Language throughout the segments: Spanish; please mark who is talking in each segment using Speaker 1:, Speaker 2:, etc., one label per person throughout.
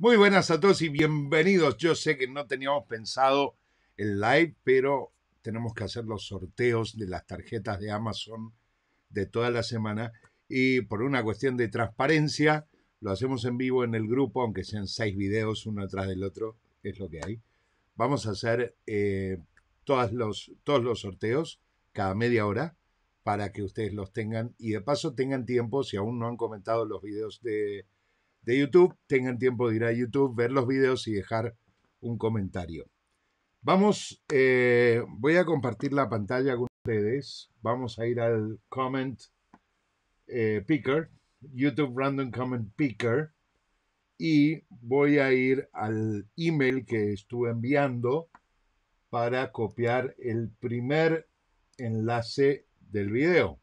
Speaker 1: Muy buenas a todos y bienvenidos. Yo sé que no teníamos pensado el live, pero tenemos que hacer los sorteos de las tarjetas de Amazon de toda la semana y por una cuestión de transparencia lo hacemos en vivo en el grupo, aunque sean seis videos uno atrás del otro, es lo que hay. Vamos a hacer eh, todos, los, todos los sorteos cada media hora para que ustedes los tengan y de paso tengan tiempo, si aún no han comentado los videos de de YouTube, tengan tiempo de ir a YouTube, ver los videos y dejar un comentario. Vamos, eh, voy a compartir la pantalla con ustedes. Vamos a ir al comment eh, picker, YouTube Random Comment Picker, y voy a ir al email que estuve enviando para copiar el primer enlace del video.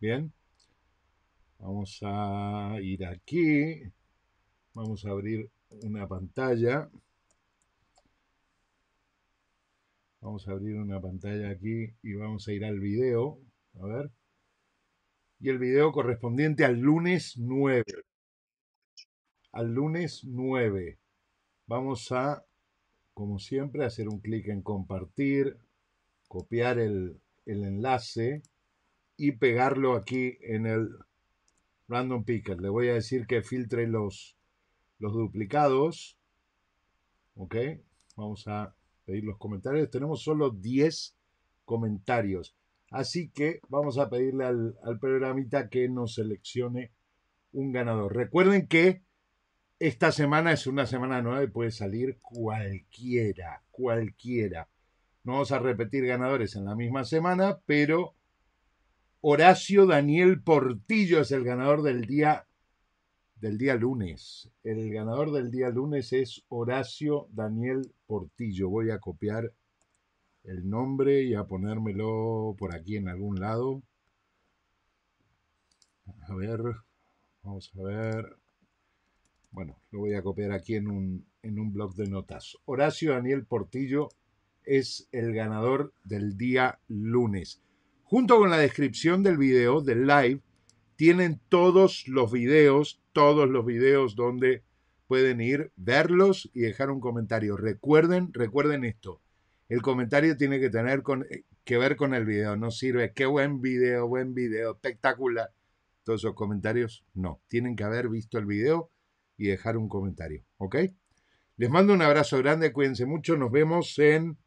Speaker 1: Bien, vamos a ir aquí Vamos a abrir una pantalla. Vamos a abrir una pantalla aquí y vamos a ir al video. A ver. Y el video correspondiente al lunes 9. Al lunes 9. Vamos a, como siempre, hacer un clic en compartir, copiar el, el enlace y pegarlo aquí en el Random Picker. Le voy a decir que filtre los, los duplicados. Ok, vamos a pedir los comentarios. Tenemos solo 10 comentarios. Así que vamos a pedirle al, al programita que nos seleccione un ganador. Recuerden que esta semana es una semana nueva y puede salir cualquiera, cualquiera. No vamos a repetir ganadores en la misma semana, pero Horacio Daniel Portillo es el ganador del día del día lunes. El ganador del día lunes es Horacio Daniel Portillo. Voy a copiar el nombre y a ponérmelo por aquí en algún lado. A ver, vamos a ver. Bueno, lo voy a copiar aquí en un, en un blog de notas. Horacio Daniel Portillo es el ganador del día lunes. Junto con la descripción del video, del live, tienen todos los videos todos los videos donde pueden ir, verlos y dejar un comentario. Recuerden, recuerden esto. El comentario tiene que tener con, eh, que ver con el video, no sirve. Qué buen video, buen video, espectacular. Todos esos comentarios no. Tienen que haber visto el video y dejar un comentario, ¿ok? Les mando un abrazo grande, cuídense mucho, nos vemos en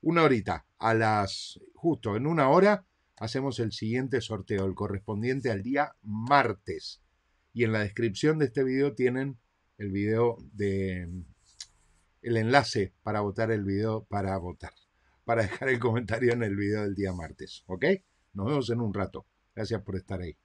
Speaker 1: una horita, a las justo en una hora hacemos el siguiente sorteo, el correspondiente al día martes. Y en la descripción de este video tienen el video de el enlace para votar el video para votar, para dejar el comentario en el video del día martes, ¿ok? Nos vemos en un rato. Gracias por estar ahí.